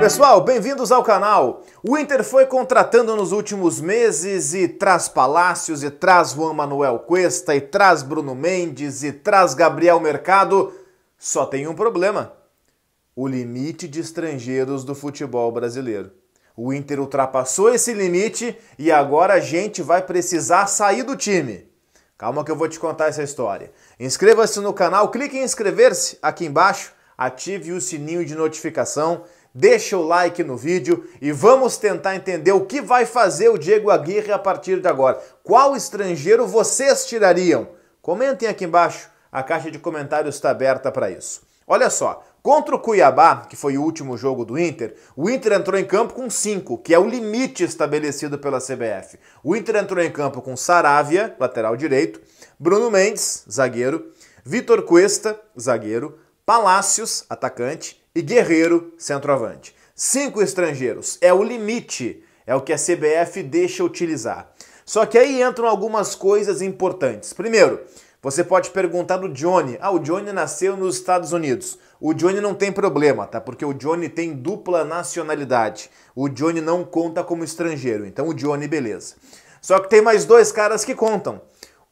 Pessoal, bem-vindos ao canal. O Inter foi contratando nos últimos meses e traz Palácios, e traz Juan Manuel Cuesta, e traz Bruno Mendes, e traz Gabriel Mercado. Só tem um problema: o limite de estrangeiros do futebol brasileiro. O Inter ultrapassou esse limite e agora a gente vai precisar sair do time. Calma que eu vou te contar essa história. Inscreva-se no canal, clique em inscrever-se aqui embaixo, ative o sininho de notificação, deixa o like no vídeo e vamos tentar entender o que vai fazer o Diego Aguirre a partir de agora. Qual estrangeiro vocês tirariam? Comentem aqui embaixo, a caixa de comentários está aberta para isso. Olha só, contra o Cuiabá, que foi o último jogo do Inter, o Inter entrou em campo com 5, que é o limite estabelecido pela CBF. O Inter entrou em campo com Saravia, lateral direito, Bruno Mendes, zagueiro, Vitor Cuesta, zagueiro, Palácios, atacante e Guerreiro, centroavante. Cinco estrangeiros é o limite, é o que a CBF deixa utilizar. Só que aí entram algumas coisas importantes. Primeiro, você pode perguntar do Johnny. Ah, o Johnny nasceu nos Estados Unidos. O Johnny não tem problema, tá? Porque o Johnny tem dupla nacionalidade. O Johnny não conta como estrangeiro. Então o Johnny, beleza. Só que tem mais dois caras que contam.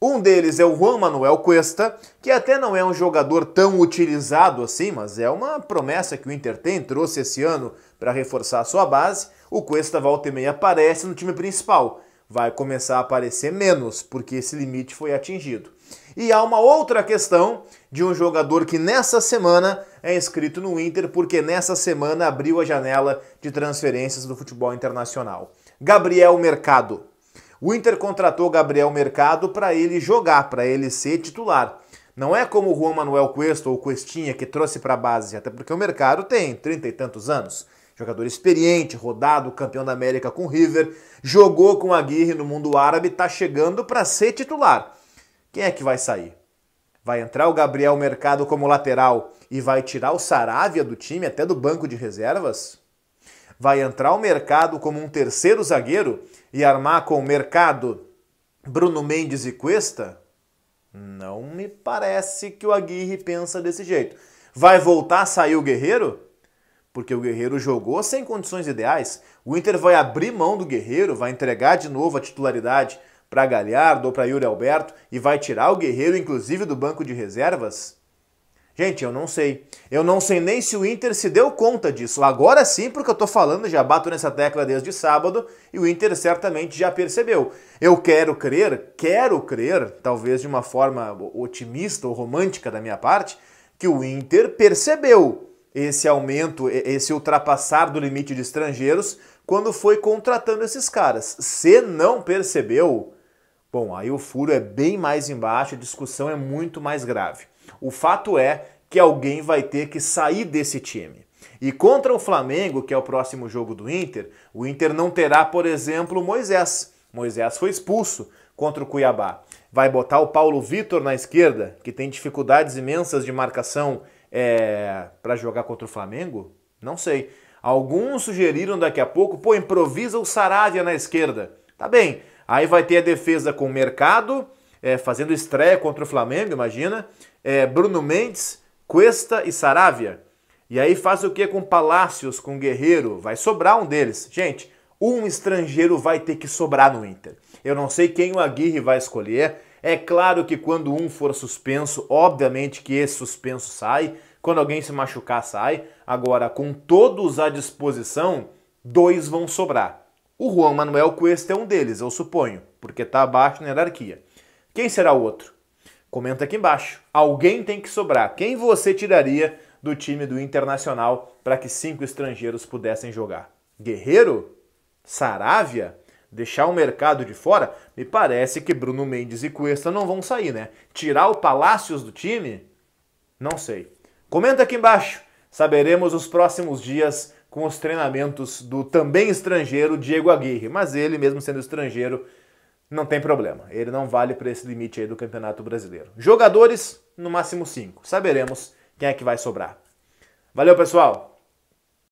Um deles é o Juan Manuel Cuesta, que até não é um jogador tão utilizado assim, mas é uma promessa que o Inter tem, trouxe esse ano para reforçar a sua base. O Cuesta volta e meia aparece no time principal vai começar a aparecer menos, porque esse limite foi atingido. E há uma outra questão de um jogador que nessa semana é inscrito no Inter, porque nessa semana abriu a janela de transferências do futebol internacional. Gabriel Mercado. O Inter contratou Gabriel Mercado para ele jogar, para ele ser titular. Não é como o Juan Manuel Cuesta ou Cuestinha que trouxe para a base, até porque o Mercado tem trinta e tantos anos jogador experiente, rodado, campeão da América com River, jogou com Aguirre no mundo árabe, está chegando para ser titular. Quem é que vai sair? Vai entrar o Gabriel Mercado como lateral e vai tirar o Saravia do time, até do banco de reservas? Vai entrar o Mercado como um terceiro zagueiro e armar com o Mercado, Bruno Mendes e Cuesta? Não me parece que o Aguirre pensa desse jeito. Vai voltar a sair o Guerreiro? porque o Guerreiro jogou sem condições ideais. O Inter vai abrir mão do Guerreiro, vai entregar de novo a titularidade para Galhardo ou para Yuri Alberto e vai tirar o Guerreiro, inclusive, do banco de reservas? Gente, eu não sei. Eu não sei nem se o Inter se deu conta disso. Agora sim, porque eu tô falando, já bato nessa tecla desde sábado e o Inter certamente já percebeu. Eu quero crer, quero crer, talvez de uma forma otimista ou romântica da minha parte, que o Inter percebeu esse aumento, esse ultrapassar do limite de estrangeiros quando foi contratando esses caras. Se não percebeu, bom, aí o furo é bem mais embaixo, a discussão é muito mais grave. O fato é que alguém vai ter que sair desse time. E contra o Flamengo, que é o próximo jogo do Inter, o Inter não terá, por exemplo, Moisés. Moisés foi expulso contra o Cuiabá. Vai botar o Paulo Vitor na esquerda, que tem dificuldades imensas de marcação é, para jogar contra o Flamengo? Não sei. Alguns sugeriram daqui a pouco, pô, improvisa o Saravia na esquerda. Tá bem. Aí vai ter a defesa com o Mercado, é, fazendo estreia contra o Flamengo, imagina. É, Bruno Mendes, Cuesta e Saravia. E aí faz o que com Palácios, com Guerreiro? Vai sobrar um deles. Gente, um estrangeiro vai ter que sobrar no Inter. Eu não sei quem o Aguirre vai escolher, é claro que quando um for suspenso, obviamente que esse suspenso sai. Quando alguém se machucar, sai. Agora, com todos à disposição, dois vão sobrar. O Juan Manuel Cuesta é um deles, eu suponho, porque está abaixo na hierarquia. Quem será o outro? Comenta aqui embaixo. Alguém tem que sobrar. Quem você tiraria do time do Internacional para que cinco estrangeiros pudessem jogar? Guerreiro? Saravia? deixar o mercado de fora, me parece que Bruno Mendes e Cuesta não vão sair, né? Tirar o Palácios do time? Não sei. Comenta aqui embaixo. Saberemos os próximos dias com os treinamentos do também estrangeiro Diego Aguirre, mas ele mesmo sendo estrangeiro não tem problema. Ele não vale para esse limite aí do Campeonato Brasileiro. Jogadores, no máximo 5. Saberemos quem é que vai sobrar. Valeu, pessoal.